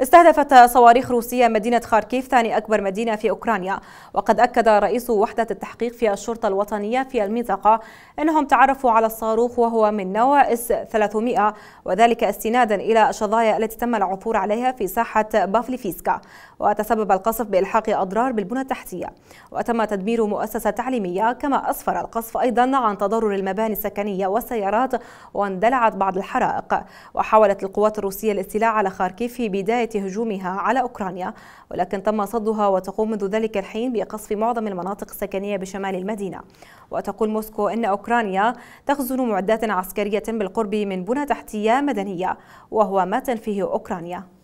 استهدفت صواريخ روسية مدينة خاركيف ثاني أكبر مدينة في أوكرانيا وقد أكد رئيس وحدة التحقيق في الشرطة الوطنية في المنطقة أنهم تعرفوا على الصاروخ وهو من نوع اس 300 وذلك استنادا إلى الشظايا التي تم العثور عليها في ساحة بافليفيسكا وتسبب القصف بإلحاق أضرار بالبنى التحتية وتم تدمير مؤسسة تعليمية كما أسفر القصف أيضا عن تضرر المباني السكنية والسيارات واندلعت بعض الحرائق وحاولت القوات الروسية الاستيلاء على خاركيف في بداية بداية هجومها على أوكرانيا ولكن تم صدها وتقوم منذ ذلك الحين بقصف معظم المناطق السكنية بشمال المدينة وتقول موسكو أن أوكرانيا تخزن معدات عسكرية بالقرب من بنى تحتية مدنية وهو ما تنفيه أوكرانيا